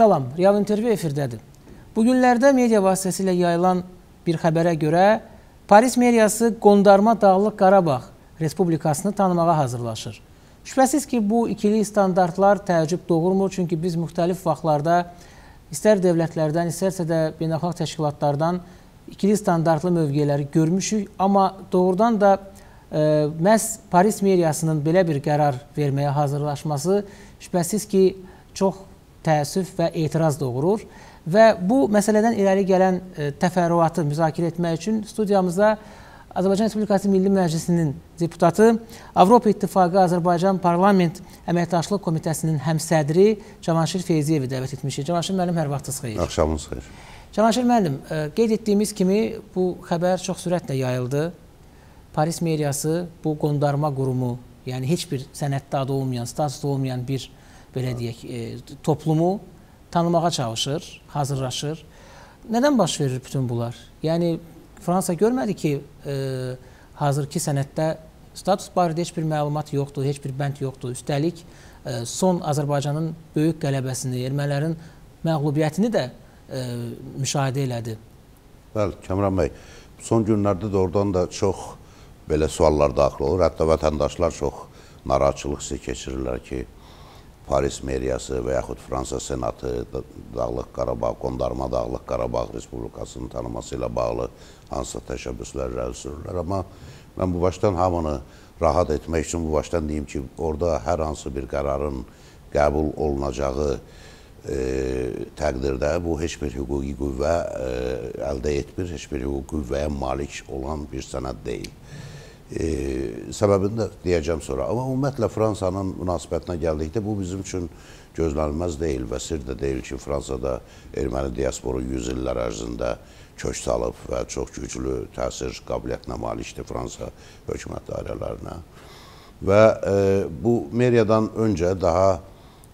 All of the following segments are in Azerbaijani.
Salam, Real İntervyu efirdədir. Bugünlərdə media vasitəsilə yayılan bir xəbərə görə Paris meriyası Qondarma Dağlıq Qarabağ Respublikasını tanımağa hazırlaşır. Şübhəsiz ki, bu ikili standartlar təəccüb doğurmur, çünki biz müxtəlif vaxtlarda istər dövlətlərdən, istərsə də beynəlxalq təşkilatlardan ikili standartlı mövqeləri görmüşük, amma doğrudan da ə, e, məhz Paris meriyasının belə bir qərar verməyə hazırlaşması şübhəsiz ki, çox təəssüf və etiraz doğurur. Və bu məsələdən irəli gələn e, təfərrüatı müzakirə etmək üçün studiyamızda Azərbaycan Respublikası Milli Məclisinin deputatı, Avropa İttifaqı Azərbaycan Parlament Əməkdaşlıq Komitəsinin həmsədri Cavanşir Feyziyevi dəvət etmişik. Cavanşir müəllim, hər vaxtınız xeyir. Axşamınız xeyir. Cavanşir müəllim, e, qeyd etdiyimiz kimi bu xəbər çox sürətlə yayıldı. Paris meriyası bu qondarma qurumu, yəni heç bir sənəddə adı olmayan, statusda olmayan bir belə deyək, e, toplumu tanımağa çalışır, hazırlaşır. Nədən baş verir bütün bunlar? Yəni Fransa görmədi ki, e, hazırki sənəddə status barədə heç bir məlumat yoxdur, heç bir bənd yoxdur. Üstəlik e, son Azərbaycanın böyük qələbəsini, ermənilərin məğlubiyyətini də e, müşahidə elədi. Bəli, Kəmran bəy, son günlərdə doğrudan da çox belə suallar daxil olur. Hətta vətəndaşlar çox narahatçılıq keçirirlər ki, Paris meriyası və yaxud Fransa senatı Dağlıq Qarabağ, Qondarma Dağlıq Qarabağ Respublikasının tanıması ilə bağlı hansısa təşəbbüslər rəl sürürlər. Amma mən bu başdan hamını rahat etmək üçün bu başdan deyim ki, orada hər hansı bir qərarın qəbul olunacağı e, təqdirdə bu heç bir hüquqi qüvvə e, əldə etmir, heç bir hüquqi qüvvəyə malik olan bir sənəd deyil. E, səbəbini də deyəcəm sonra. Amma ümumiyyətlə Fransanın münasibətinə gəldikdə bu bizim üçün gözlənilməz deyil və sir də deyil ki, Fransada erməni diasporu 100 illər ərzində kök salıb və çox güclü təsir qabiliyyətinə malikdir Fransa hökumət dairələrinə. Və e, bu meriyadan öncə daha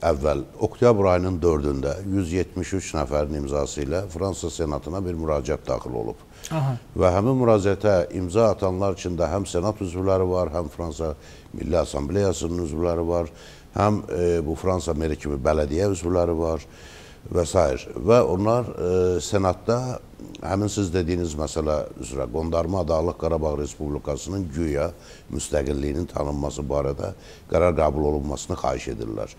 əvvəl oktyabr ayının 4-də 173 nəfərin imzası ilə Fransa senatına bir müraciət daxil olub. Aha. Və həmin müraciətə imza atanlar içində həm senat üzvləri var, həm Fransa Milli Assambleyasının üzvləri var, həm e, bu Fransa meri kimi bələdiyyə üzvləri var və s. Və onlar e, senatda həmin siz dediyiniz məsələ üzrə Qondarma Adalıq Qarabağ Respublikasının güya müstəqilliyinin tanınması barədə qərar qəbul olunmasını xahiş edirlər.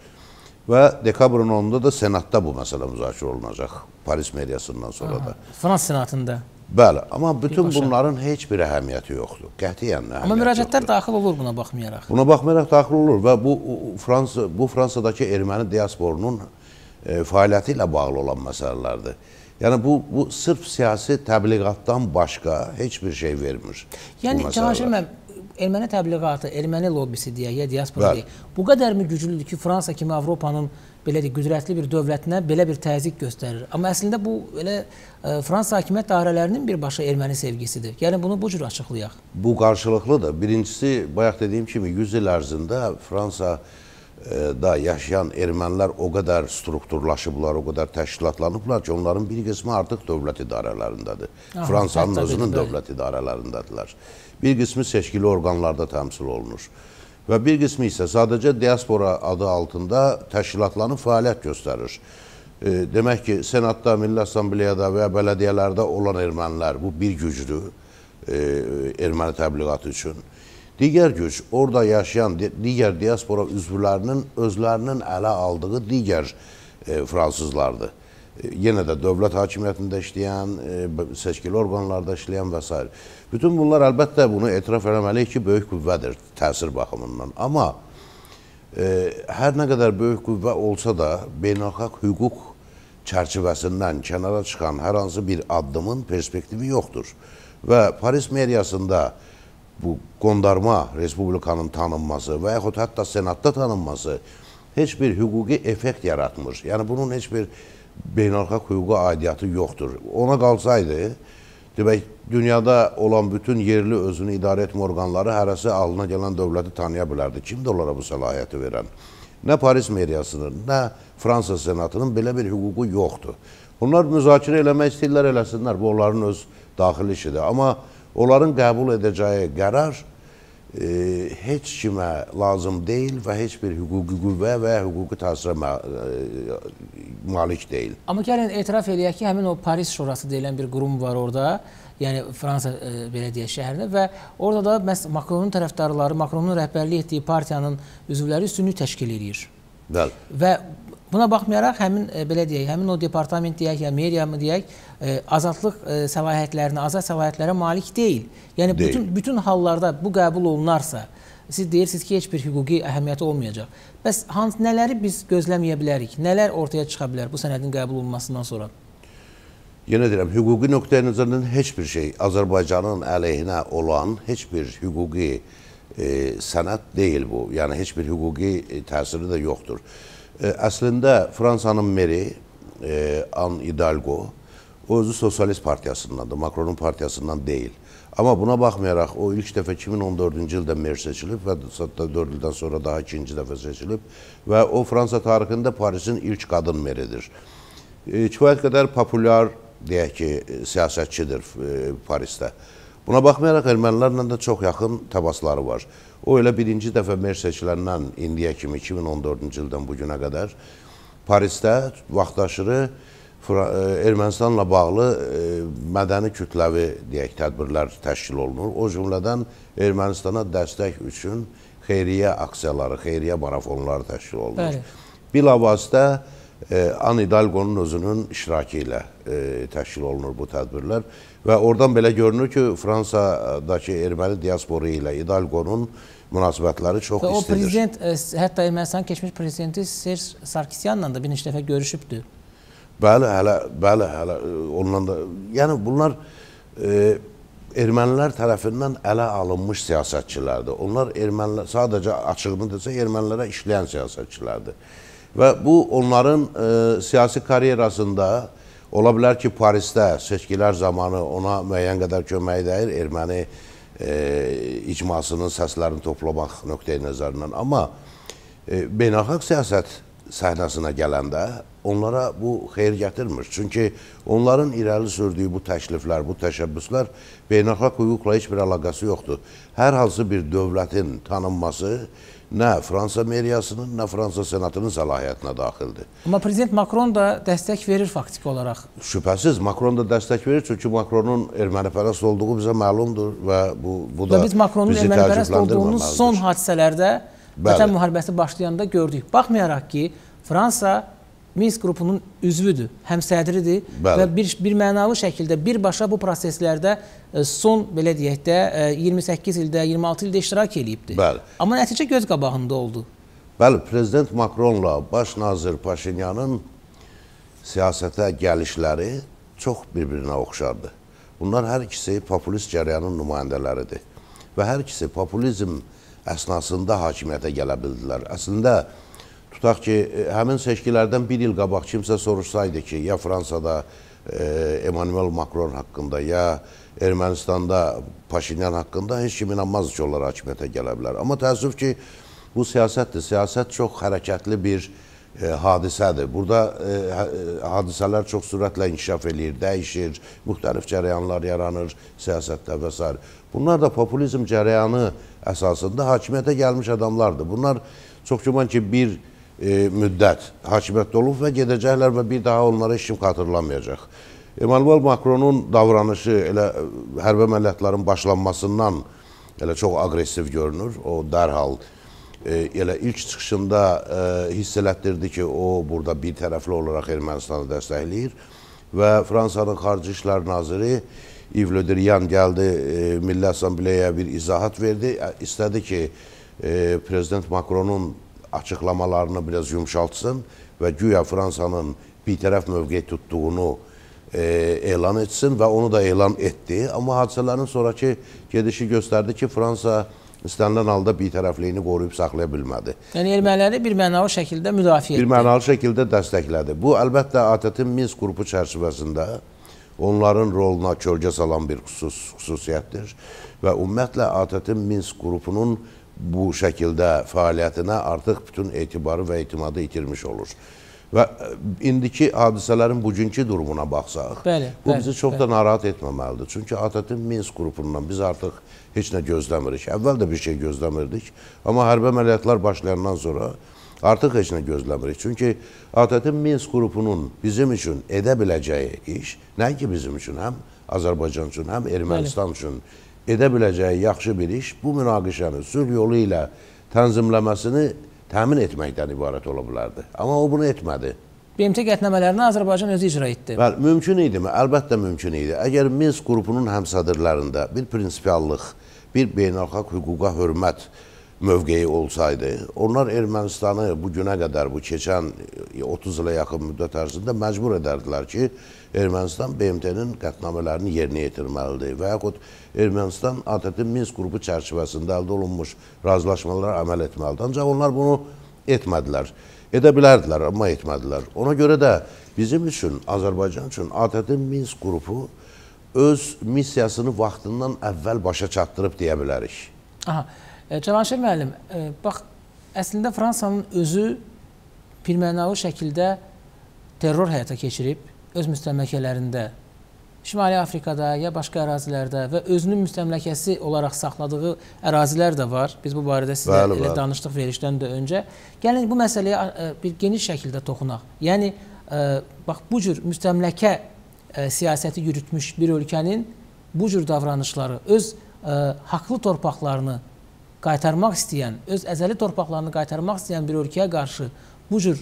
Və dekabrın 10-da da senatda bu məsələ müzakirə olunacaq. Paris mediasından sonra Aha, da. Frans senatında. Bəli, amma bütün Başa. bunların heç bir əhəmiyyəti yoxdur. Qətiyyən əhəmiyyəti. Amma müraciətlər yoxdur. daxil olur buna baxmayaraq. Buna baxmayaraq daxil olur və bu Fransa bu Fransadakı erməni diasporunun e, fəaliyyəti ilə bağlı olan məsələlərdir. Yəni bu bu sırf siyasi təbliğatdan başqa heç bir şey vermir. Yəni Cahangir müəllim erməni təbliğatı, erməni lobbisi deyək, ya diaspora deyək. Bu qədərmi güclüdür ki, Fransa kimi Avropanın belə deyək, qüdrətli bir dövlətinə belə bir təzyiq göstərir. Amma əslində bu elə ə, e, Fransa hakimiyyət dairələrinin birbaşa erməni sevgisidir. Yəni bunu bu cür açıqlayaq. Bu qarşılıqlıdır. Birincisi, bayaq dediyim kimi 100 il ərzində Fransa da yaşayan ermənilər o qədər strukturlaşıblar, o qədər təşkilatlanıblar ki, onların bir qismi artıq dövlət idarələrindədir. Aha, Fransanın özünün bəli. dövlət idarələrindədirlər. Bir qismi seçkili orqanlarda təmsil olunur. Və bir qismi isə sadəcə diaspora adı altında təşkilatlanıb fəaliyyət göstərir. Demək ki, senatda, Milli Assambleyada və ya bələdiyələrdə olan ermənilər bu bir gücdür erməni təbliğatı üçün. Digər güc orada yaşayan digər diaspora üzvlərinin özlərinin ələ aldığı digər e, fransızlardır. E, yenə də dövlət hakimiyyətində işləyən, e, seçkili orqanlarda işləyən və s. Bütün bunlar əlbəttə bunu etiraf eləməliyik ki, böyük qüvvədir təsir baxımından. Amma e, hər nə qədər böyük qüvvə olsa da, beynəlxalq hüquq çərçivəsindən kənara çıxan hər hansı bir addımın perspektivi yoxdur. Və Paris meriyasında bu qondarma respublikanın tanınması və yaxud hətta senatda tanınması heç bir hüquqi effekt yaratmır. Yəni bunun heç bir beynəlxalq hüquqa aidiyyatı yoxdur. Ona qalsaydı, demək, dünyada olan bütün yerli özünü idarə etmə orqanları hərəsi alına gələn dövləti tanıya bilərdi. Kimdir onlara bu səlahiyyəti verən? Nə Paris meriyasının, nə Fransa senatının belə bir hüququ yoxdur. Bunlar müzakirə eləmək istəyirlər, eləsinlər. Bu onların öz daxili işidir. Amma bu Onların qəbul edəcəyi qərar e, heç kimə lazım deyil və heç bir hüquqi qüvvə və hüquqi təsirə ma e, malik deyil. Amma gəlin etiraf eləyək ki, həmin o Paris Şurası deyilən bir qurum var orada yəni Fransa e, belə deyək şəhərində və orada da məhz Makronun tərəfdarları, Makronun rəhbərlik etdiyi partiyanın üzvləri üstünlük təşkil edir. Bəli. Və buna baxmayaraq həmin e, belə deyək, həmin o departament deyək ya meriyamı deyək, e, azadlıq e, səlahiyyətlərinə, azad səlahiyyətlərə malik deyil. Yəni deyil. bütün bütün hallarda bu qəbul olunarsa, siz deyirsiniz ki, heç bir hüquqi əhəmiyyəti olmayacaq. Bəs hansı nələri biz gözləməyə bilərik? Nələr ortaya çıxa bilər bu sənədin qəbul olunmasından sonra? Yenə deyirəm, hüquqi nöqteyi-nəzərdən heç bir şey Azərbaycanın əleyhinə olan heç bir hüquqi e, sənət deyil bu. Yəni heç bir hüquqi e, təsiri də yoxdur. E, əslində Fransanın meri e, An Hidalgo o özü sosialist partiyasındandır, Macronun partiyasından deyil. Amma buna baxmayaraq o ilk dəfə 2014-cü ildə mer seçilib və 4 ildən sonra daha ikinci dəfə seçilib və o Fransa tarixində Parisin ilk qadın meridir. E, kifayət qədər populyar deyək ki, e, siyasətçidir e, Parisdə. Buna baxmayaraq ermənilərlə də çox yaxın təbasları var. O elə birinci dəfə mer seçiləndən indiyə kimi 2014-cü ildən bu günə qədər Parisdə vaxtaşırı e, Ermənistanla bağlı e, mədəni kütləvi deyək tədbirlər təşkil olunur. O cümlədən Ermənistana dəstək üçün xeyriyyə aksiyaları, xeyriyyə marafonları təşkil olunur. Bəli. Bilavasitə An İdalqonun özünün iştirakı ilə e, təşkil olunur bu tədbirlər və oradan belə görünür ki, Fransadakı erməni diasporu ilə İdalqonun münasibətləri çox və istidir. O prezident, e, hətta Ermənistanın keçmiş prezidenti Serj Sarkisyanla da bir neçə dəfə görüşübdür. Bəli, hələ, bəli, hələ e, ondan da, yəni bunlar e, ermənilər tərəfindən ələ alınmış siyasətçilərdir. Onlar ermənilər, sadəcə açığını desə, ermənilərə işləyən siyasətçilərdir. Və bu onların e, siyasi karyerasında ola bilər ki, Parisdə seçkilər zamanı ona müəyyən qədər kömək dəyir erməni e, icmasının səslərini toplamaq nöqtəyi nəzərindən. Amma e, beynəlxalq siyasət səhnəsinə gələndə onlara bu xeyir gətirmir. Çünki onların irəli sürdüyü bu təkliflər, bu təşəbbüslər beynəlxalq hüquqla heç bir əlaqəsi yoxdur. Hər hansı bir dövlətin tanınması nə Fransa meriyasının, nə Fransa senatının səlahiyyətinə daxildir. Amma prezident Makron da dəstək verir faktiki olaraq. Şübhəsiz, Makron da dəstək verir, çünki Makronun ermənipərəst olduğu bizə məlumdur və bu, bu da, da biz Makronun ermənipərəst olduğunu son hadisələrdə Bəli. vətən müharibəsi başlayanda gördük. Baxmayaraq ki, Fransa Minsk qrupunun üzvüdür, həmsədridir Bəli. və bir, bir mənalı şəkildə birbaşa bu proseslərdə e, son, belə deyək də, 28 e, ildə, 26 ildə iştirak eləyibdir. Bəli. Amma nəticə göz qabağında oldu. Bəli, Prezident Makronla Baş Nazir Paşinyanın siyasətə gəlişləri çox bir-birinə oxşardı. Bunlar hər ikisi populist cərəyanın nümayəndələridir və hər ikisi populizm əsnasında hakimiyyətə gələ bildilər. Əslində, tutaq ki, e, həmin seçkilərdən bir il qabaq kimsə soruşsaydı ki, ya Fransada e, Emmanuel Macron haqqında, ya Ermənistanda Paşinyan haqqında heç kim inanmazdı ki, onlar hakimiyyətə gələ bilər. Amma təəssüf ki, bu siyasətdir. Siyasət çox hərəkətli bir e, hadisədir. Burada e, hə, e, hadisələr çox sürətlə inkişaf eləyir, dəyişir, müxtəlif cərəyanlar yaranır siyasətdə və s. Bunlar da populizm cərəyanı əsasında hakimiyyətə gəlmiş adamlardır. Bunlar çox güman ki, bir e, müddət hakimiyyətdə olub və gedəcəklər və bir daha onlara heç kim xatırlamayacaq. Emmanuel Macronun davranışı elə e, hərbi əməliyyatların başlanmasından elə çox aqressiv görünür. O dərhal e, elə ilk çıxışında e, hiss elətdirdi ki, o burada bir tərəfli olaraq Ermənistanı dəstəkləyir və Fransanın Xarici İşlər Naziri Yves Le Drian gəldi e, Milli Assambleyaya bir izahat verdi. E, istədi ki, e, prezident Macronun açıqlamalarını biraz yumşaltsın və güya Fransanın bitərəf mövqe tutduğunu e, elan etsin və onu da elan etdi. Amma hadisələrin sonraki gedişi göstərdi ki, Fransa istənilən halda bitərəfliyini qoruyub saxlaya bilmədi. Yəni, erməniləri bir mənalı şəkildə müdafiə etdi. Bir mənalı şəkildə dəstəklədi. Bu, əlbəttə, ATƏT-in Minsk qrupu çərçivəsində onların roluna kölgə salan bir xüsus, xüsusiyyətdir və ümumiyyətlə ATƏT-in Minsk qrupunun bu şəkildə fəaliyyətinə artıq bütün etibarı və etimadı itirmiş olur. Və e, indiki hadisələrin bugünkü durumuna baxsaq, bəli, bu bəli, bizi çox bəli. da narahat etməməlidir. Çünki ATƏT-in Minsk qrupundan biz artıq heç nə gözləmirik. Əvvəl də bir şey gözləmirdik, amma hərbi əməliyyatlar başlayandan sonra artıq heç nə gözləmirik. Çünki ATƏT-in Minsk qrupunun bizim üçün edə biləcəyi iş, nəinki bizim üçün, həm Azərbaycan üçün, həm Ermənistan bəli. üçün edə biləcəyi yaxşı bir iş bu münaqişəni sülh yolu ilə tənzimləməsini təmin etməkdən ibarət ola bilərdi. Amma o bunu etmədi. BMT qətnəmələrini Azərbaycan özü icra etdi. Bəli, mümkün idi mi? Əlbəttə mümkün idi. Əgər Minsk qrupunun həmsədrlərində bir prinsipiallıq, bir beynəlxalq hüquqa hörmət mövqeyi olsaydı, onlar Ermənistanı bu günə qədər, bu keçən 30 e, ilə yaxın müddət ərzində məcbur edərdilər ki, Ermənistan BMT-nin qətnamələrini yerinə yetirməlidir və yaxud Ermənistan ATT Minsk qrupu çərçivəsində əldə olunmuş razılaşmalara əməl etməlidir. Ancaq onlar bunu etmədilər. Edə bilərdilər, amma etmədilər. Ona görə də bizim üçün, Azərbaycan üçün ATT Minsk qrupu öz missiyasını vaxtından əvvəl başa çatdırıb deyə bilərik. Aha. E, Cavanşir müəllim, e, bax, əslində Fransanın özü birmənalı şəkildə terror həyata keçirib öz müstəmləkələrində Şimali Afrikada ya başqa ərazilərdə və özünün müstəmləkəsi olaraq saxladığı ərazilər də var. Biz bu barədə sizə bəli, elə bəli. danışdıq verilişdən də öncə. Gəlin bu məsələyə e, bir geniş şəkildə toxunaq. Yəni e, bax bu cür müstəmləkə e, siyasəti yürütmüş bir ölkənin bu cür davranışları öz haqlı torpaqlarını qaytarmaq istəyən, öz əzəli torpaqlarını qaytarmaq istəyən bir ölkəyə qarşı bu cür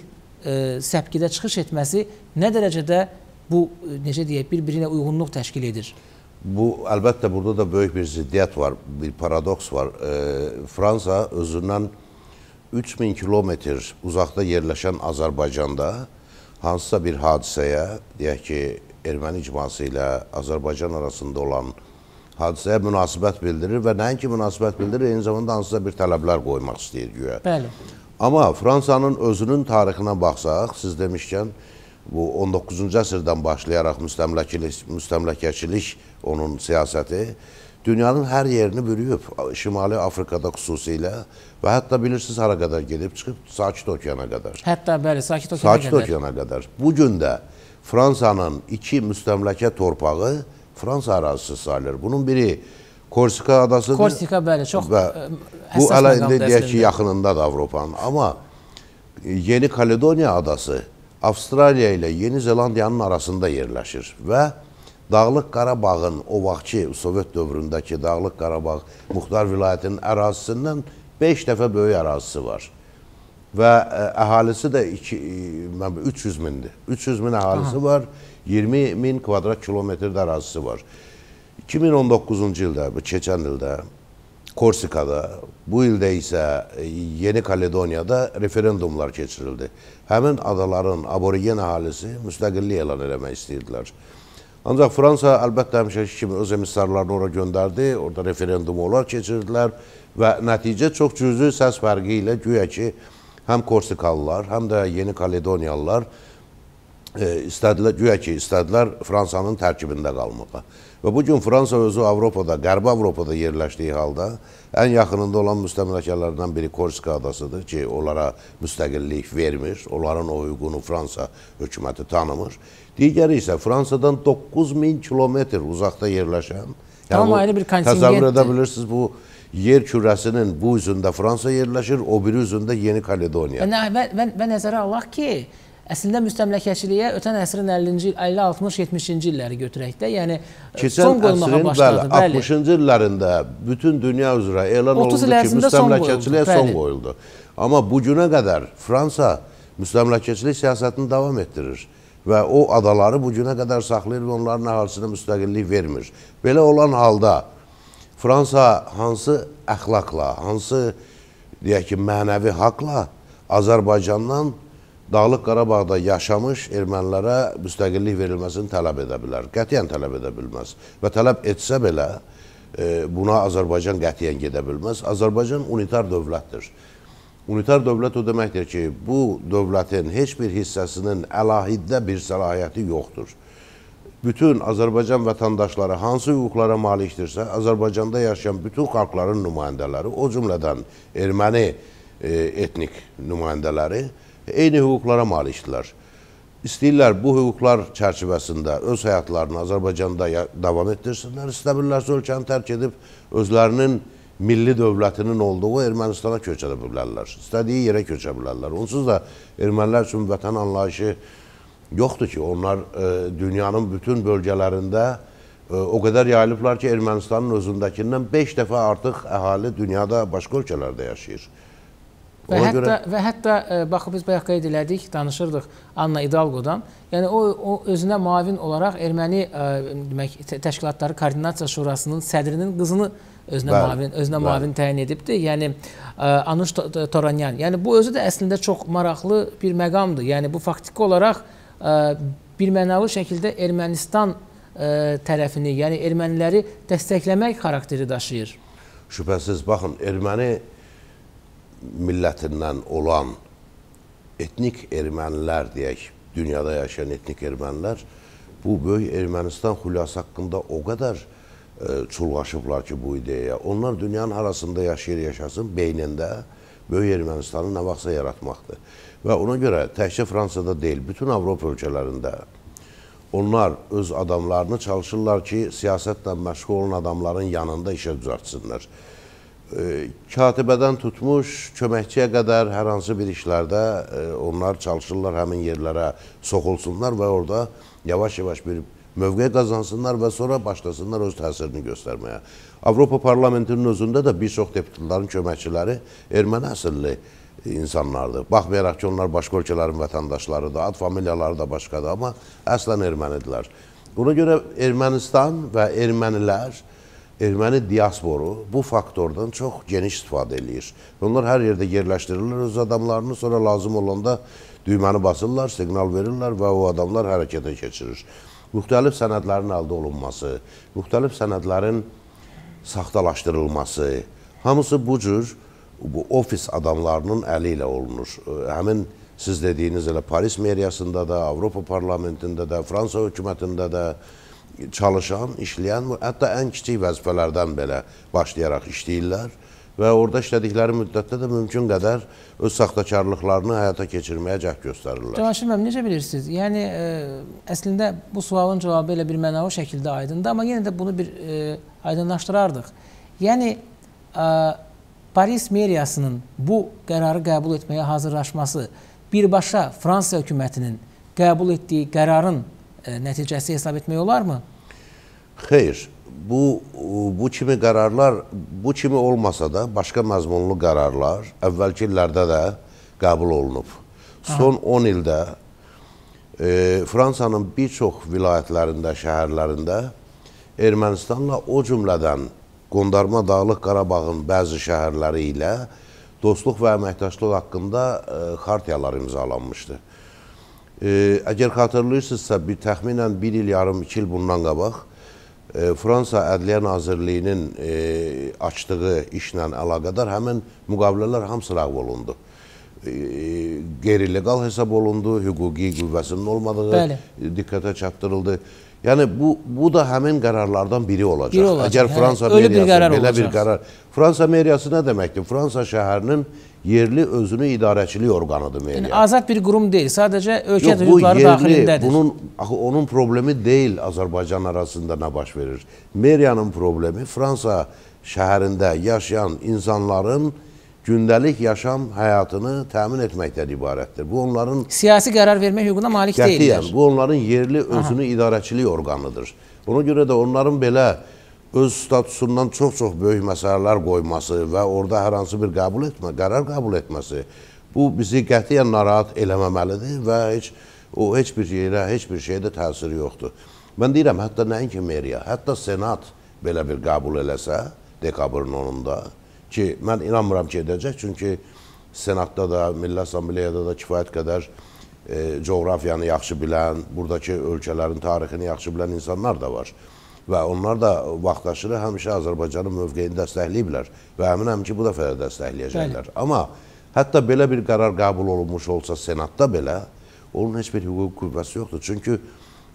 səpkidə çıxış etməsi nə dərəcədə bu e, necə deyək, bir-birinə uyğunluq təşkil edir? Bu, əlbəttə, burada da böyük bir ziddiyyət var, bir paradoks var. E, Fransa özündən 3000 kilometr uzaqda yerləşən Azərbaycanda hansısa bir hadisəyə, deyək ki, erməni icması ilə Azərbaycan arasında olan hadisəyə münasibət bildirir və nəinki münasibət bildirir, eyni zamanda hansısa bir tələblər qoymaq istəyir güya. Bəli. Amma Fransanın özünün tarixinə baxsaq, siz demişkən, bu 19-cu əsrdən başlayaraq müstəmləkəçilik, müstəmləkəçilik onun siyasəti dünyanın hər yerini bürüyüb. Şimali Afrikada xüsusilə və hətta bilirsiniz hara qədər gedib çıxıb Sakit okeana qədər. Hətta bəli, Sakit okeana Sakit qədər. okeana qədər. Bu gün də Fransanın iki müstəmləkə torpağı Fransa ərazisi sayılır. Bunun biri Korsika adasıdır. Korsika bəli, çox və e, bu hələ indi deyək ki, yaxınındadır Avropanın. Amma Yeni Kaledoniya adası Avstraliya ilə Yeni Zelandiyanın arasında yerləşir və Dağlıq Qarabağın o vaxtki Sovet dövründəki Dağlıq Qarabağ Muxtar vilayətinin ərazisindən 5 dəfə böyük ərazisi var. Və e, əhalisi də 2 300 e, mindir. 300 min əhalisi Aha. var. 20 min kvadrat kilometrdə ərazisi var. 2019-cu ildə, keçən ildə Korsikada, bu ildə isə Yeni Kaledoniyada referendumlar keçirildi. Həmin adaların aborigen əhalisi müstəqillik elan eləmək istəyirdilər. Ancaq Fransa əlbəttə həmişəki kimi öz emissarlarını ora göndərdi, orada referendumu onlar keçirdilər və nəticə çox cüzü səs fərqi ilə güya ki, həm Korsikalılar, həm də Yeni Kaledoniyalılar E, istədilər, güya ki, istədilər Fransanın tərkibində qalmağa. Və bu gün Fransa özü Avropada, Qərbi Avropada yerləşdiyi halda ən yaxınında olan müstəmləkələrdən biri Korsika adasıdır ki, onlara müstəqillik vermir, onların o hüququnu Fransa hökuməti tanımır. Digəri isə Fransadan 9000 kilometr uzaqda yerləşən, yəni Tam yəni, ayrı bir kontingentdir. Təsəvvür edə bilirsiniz bu yer kürəsinin bu üzündə Fransa yerləşir, o biri üzündə Yeni Kaledoniya. Və, və, və, və nəzərə alaq ki, Əslində müstəmləkəçiliyə ötən əsrin 50-ci, 50, 60, 70-ci illəri götürək də, yəni e, Keçən son qoymağa başladı. Bəli, 60-cı illərində bütün dünya üzrə elan olundu ki, müstəmləkəçiliyə son qoyuldu. Amma bu günə qədər Fransa müstəmləkəçilik siyasətini davam etdirir və o adaları bu günə qədər saxlayır və onların əhalisinə müstəqillik vermir. Belə olan halda Fransa hansı əxlaqla, hansı deyək ki, mənəvi haqla Azərbaycandan Dağlıq Qarabağda yaşamış ermənilərə müstəqillik verilməsini tələb edə bilər. Qətiyyən tələb edə bilməz. Və tələb etsə belə, e, buna Azərbaycan qətiyyən gedə bilməz. Azərbaycan unitar dövlətdir. Unitar dövlət o deməkdir ki, bu dövlətin heç bir hissəsinin əlahiddə bir səlahiyyəti yoxdur. Bütün Azərbaycan vətəndaşları hansı hüquqlara malikdirsə, Azərbaycanda yaşayan bütün xalqların nümayəndələri, o cümlədən erməni e, etnik nümayəndələri, eyni hüquqlara malikdirlər. İstəyirlər bu hüquqlar çərçivəsində öz həyatlarını Azərbaycanda davam etdirsinlər, istəmirlərsə ölkəni tərk edib özlərinin milli dövlətinin olduğu Ermənistana köçə bilərlər. İstədiyi yerə köçə bilərlər. Onsuz da ermənilər üçün vətən anlayışı yoxdur ki, onlar e, dünyanın bütün bölgələrində e, o qədər yayılıblar ki, Ermənistanın özündəkindən 5 dəfə artıq əhali dünyada başqa ölkələrdə yaşayır. Ona və hətta, görə... və hətta ə, e, baxı biz bayaq qeyd elədik, danışırdıq Anna İdalqodan. Yəni o, o özünə muavin olaraq Erməni ə, e, demək təşkilatları koordinasiya şurasının sədrinin qızını özünə bəli, muavin özünə bəli. muavin təyin edibdi. Yəni ə, e, Anuş Toranyan. Yəni bu özü də əslində çox maraqlı bir məqamdır. Yəni bu faktiki olaraq ə, birmənalı şəkildə Ermənistan ə, tərəfini, yəni erməniləri dəstəkləmək xarakteri daşıyır. Şübhəsiz baxın, erməni millətindən olan etnik ermənilər deyək, dünyada yaşayan etnik ermənilər bu böyük Ermənistan xülyası haqqında o qədər ə, e, çulğaşıblar ki, bu ideyaya. Onlar dünyanın arasında yaşayır yaşasın beynində böyük Ermənistanı nə vaxtsa yaratmaqdır. Və ona görə təkcə Fransada deyil, bütün Avropa ölkələrində onlar öz adamlarını çalışırlar ki, siyasətlə məşğul olan adamların yanında işə düzəltsinlər katibədən tutmuş köməkçiyə qədər hər hansı bir işlərdə e, onlar çalışırlar həmin yerlərə soxulsunlar və orada yavaş-yavaş bir mövqə qazansınlar və sonra başlasınlar öz təsirini göstərməyə. Avropa parlamentinin özündə də bir çox deputatların köməkçiləri erməni əsrli insanlardır. Baxmayaraq ki, onlar başqa ölkələrin vətəndaşlarıdır, ad familiyaları da başqadır, amma əslən ermənidirlər. Buna görə Ermənistan və ermənilər erməni diasporu bu faktordan çox geniş istifadə eləyir. Onlar hər yerdə yerləşdirirlər öz adamlarını, sonra lazım olanda düyməni basırlar, siqnal verirlər və o adamlar hərəkətə keçirir. Müxtəlif sənədlərin əldə olunması, müxtəlif sənədlərin saxtalaşdırılması, hamısı bu cür bu ofis adamlarının əli ilə olunur. Həmin siz dediyiniz elə Paris meriyasında da, Avropa parlamentində də, Fransa hökumətində də, çalışan, işləyən, hətta ən kiçik vəzifələrdən belə başlayaraq işləyirlər və orada işlədikləri müddətdə də mümkün qədər öz saxtakarlıqlarını həyata keçirməyə cəhd göstərirlər. Cavanşir müəllim, necə bilirsiniz? Yəni, ə, e, əslində bu sualın cavabı elə bir mənalı şəkildə aydındır, amma yenə də bunu bir ə, e, aydınlaşdırardıq. Yəni, ə, e, Paris meriyasının bu qərarı qəbul etməyə hazırlaşması birbaşa Fransa hökumətinin qəbul etdiyi qərarın E, nəticəsi hesab etmək olarmı? Xeyr. Bu bu kimi qərarlar bu kimi olmasa da başqa məzmunlu qərarlar əvvəlki illərdə də qəbul olunub. Son 10 ildə e, Fransanın bir çox vilayətlərində, şəhərlərində Ermənistanla o cümlədən Qondarma Dağlıq Qarabağın bəzi şəhərləri ilə dostluq və əməkdaşlıq haqqında e, xartiyalar imzalanmışdı. Əgər xatırlayırsınızsa, bir təxminən 1 il yarım, 2 il bundan qabaq e, Fransa Ədliyyə Nazirliyinin e, açdığı işlə əlaqədar həmin müqavilələr hamısı ləğv olundu. E, qeyri-legal hesab olundu, hüquqi qüvvəsinin olmadığı Bəli. diqqətə çatdırıldı. Bəli Yəni bu bu da həmin qərarlardan biri olacaq. Biri olacaq. Əgər Fransa yəni, meriyası bir belə olacaq. bir qərar. Fransa meriyası nə deməkdir? Fransa şəhərinin yerli özünü idarəçilik orqanıdır meriya. Yəni azad bir qurum deyil, sadəcə ölkə Yox, hüquqları yerli, daxilindədir. Bunun axı onun problemi deyil Azərbaycan arasında nə baş verir. Meriyanın problemi Fransa şəhərində yaşayan insanların gündəlik yaşam həyatını təmin etməkdən ibarətdir. Bu onların siyasi qərar vermək hüququna malik qətiyyən, deyildir. Bu onların yerli özünü Aha. idarəçilik orqanıdır. Buna görə də onların belə öz statusundan çox-çox böyük məsələlər qoyması və orada hər hansı bir qəbul etmə, qərar qəbul etməsi bu bizi qətiyyən narahat eləməməlidir və heç o heç bir yerə, heç bir şeydə təsiri yoxdur. Mən deyirəm, hətta nəinki meriya, hətta senat belə bir qəbul eləsə dekabrın 10-unda, ki, mən inanmıram ki, edəcək. Çünki Senatda da, Milli Assambleyada da kifayət qədər e, coğrafiyanı yaxşı bilən, buradakı ölkələrin tarixini yaxşı bilən insanlar da var. Və onlar da vaxtlaşırı həmişə Azərbaycanın mövqeyini dəstəkləyiblər və əminəm ki, bu dəfə də dəstəkləyəcəklər. Bəli. Amma hətta belə bir qərar qəbul olunmuş olsa Senatda belə, onun heç bir hüquq qüvvəsi yoxdur. Çünki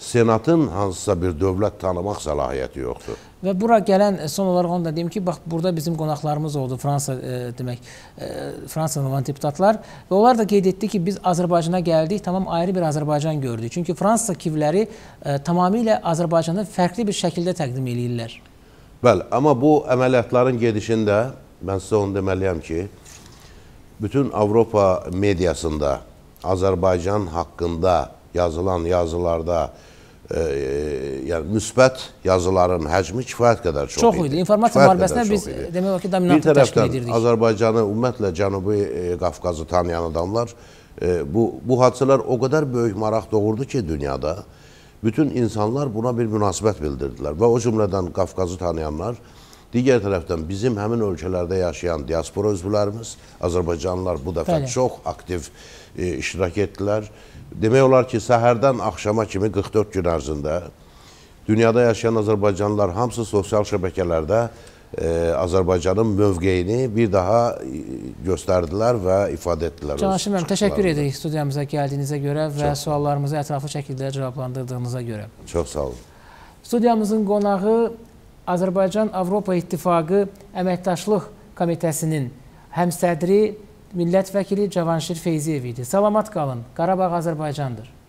Senatın hansısa bir dövlət tanımaq səlahiyyəti yoxdur. Və bura gələn son olaraq onu da deyim ki, bax burada bizim qonaqlarımız oldu Fransa e, demək e, Fransanın olan deputatlar və onlar da qeyd etdi ki, biz Azərbaycana gəldik, tamam ayrı bir Azərbaycan gördük. Çünki Fransa kivləri e, tamamilə Azərbaycanı fərqli bir şəkildə təqdim eləyirlər. Bəli, amma bu əməliyyatların gedişində mən sizə onu deməliyəm ki, bütün Avropa mediasında Azərbaycan haqqında yazılan yazılarda e, yəni müsbət yazıların həcmi kifayət qədər çox, çox idi. idi. İnformasiya müharibəsinə biz idi. demək olar ki, dominantı təşkil edirdik. Azərbaycanı, ümumiyyətlə Cənubi e, Qafqazı tanıyan adamlar e, bu bu hadisələr o qədər böyük maraq doğurdu ki, dünyada bütün insanlar buna bir münasibət bildirdilər və o cümlədən Qafqazı tanıyanlar Digər tərəfdən bizim həmin ölkələrdə yaşayan diaspora üzvlərimiz, Azərbaycanlılar bu dəfə Bəli. çox aktiv e, iştirak etdilər. Demək olar ki, səhərdən axşama kimi 44 gün ərzində dünyada yaşayan Azərbaycanlılar hamısı sosial şəbəkələrdə e, Azərbaycanın mövqeyini bir daha e, göstərdilər və ifadə etdilər. Canaşim bənim, təşəkkür edirik studiyamıza gəldiyinizə görə və çox. suallarımızı ətraflı şəkildə cavablandırdığınıza görə. Çox sağ olun. Studiyamızın qonağı Azərbaycan Avropa İttifaqı Əməkdaşlıq Komitəsinin həmsədri millət vəkili Cavanşir Feyziyev idi. Salamat qalın. Qarabağ Azərbaycandır.